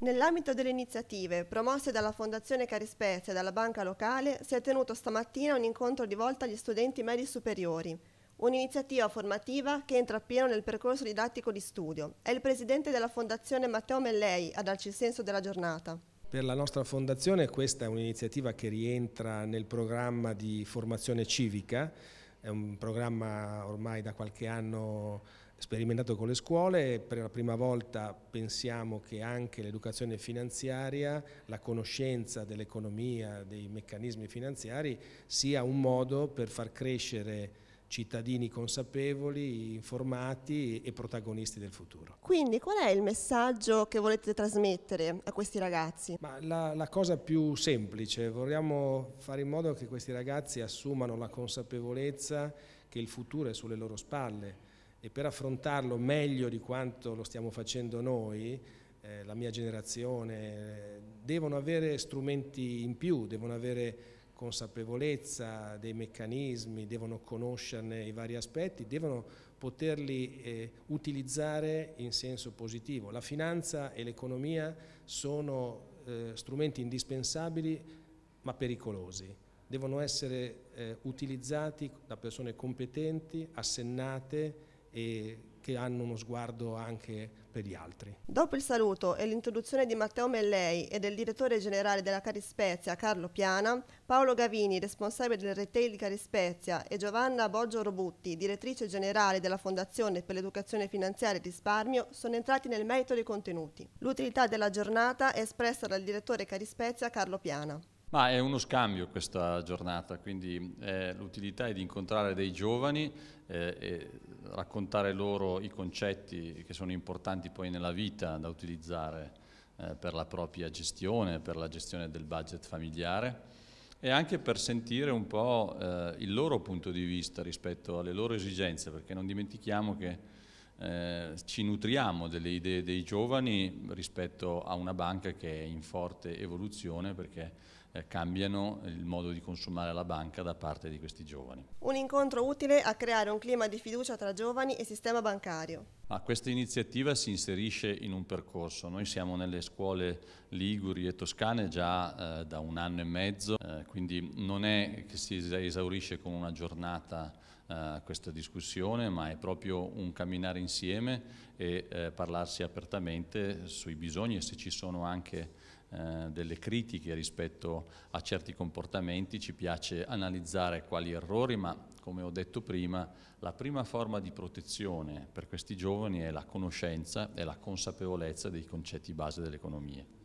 Nell'ambito delle iniziative promosse dalla Fondazione Carispezia e dalla Banca Locale si è tenuto stamattina un incontro di volta agli studenti medi superiori, un'iniziativa formativa che entra appieno nel percorso didattico di studio. È il presidente della Fondazione Matteo Mellei a darci il senso della giornata. Per la nostra fondazione questa è un'iniziativa che rientra nel programma di formazione civica, è un programma ormai da qualche anno sperimentato con le scuole, per la prima volta pensiamo che anche l'educazione finanziaria, la conoscenza dell'economia, dei meccanismi finanziari sia un modo per far crescere cittadini consapevoli, informati e protagonisti del futuro. Quindi qual è il messaggio che volete trasmettere a questi ragazzi? La, la, cosa più semplice, vogliamo fare in modo che questi ragazzi assumano la consapevolezza che il futuro è sulle loro spalle, e per affrontarlo meglio di quanto lo stiamo facendo noi, eh, la mia generazione, devono avere strumenti in più, devono avere consapevolezza dei meccanismi, devono conoscerne i vari aspetti, devono poterli eh, utilizzare in senso positivo. La finanza e l'economia sono eh, strumenti indispensabili ma pericolosi. Devono essere eh, utilizzati da persone competenti, assennate, e che hanno uno sguardo anche per gli altri. Dopo il saluto e l'introduzione di Matteo Mellei e del direttore generale della Carispezia Carlo Piana, Paolo Gavini, responsabile del retail di Carispezia e Giovanna Boggio Robutti, direttrice generale della Fondazione per l'Educazione Finanziaria e Risparmio, sono entrati nel merito dei contenuti. L'utilità della giornata è espressa dal direttore Carispezia Carlo Piana. Ma è uno scambio questa giornata, quindi eh, l'utilità è di incontrare dei giovani eh, raccontare loro i concetti che sono importanti poi nella vita da utilizzare eh, per la propria gestione, per la gestione del budget familiare e anche per sentire un po' eh, il loro punto di vista rispetto alle loro esigenze, perché non dimentichiamo che eh, ci nutriamo delle idee dei giovani rispetto a una banca che è in forte evoluzione perché eh, cambiano il modo di consumare la banca da parte di questi giovani. Un incontro utile a creare un clima di fiducia tra giovani e sistema bancario. Ma questa iniziativa si inserisce in un percorso. Noi siamo nelle scuole liguri e toscane già eh, da un anno e mezzo, eh, quindi non è che si esaurisce con una giornata eh, questa discussione, ma è proprio un camminare insieme e eh, parlarsi apertamente sui bisogni e se ci sono anche eh, delle critiche rispetto a certi comportamenti, ci piace analizzare quali errori, ma come ho detto prima, la prima forma di protezione per questi giovani è la conoscenza e la consapevolezza dei concetti base dell'economia.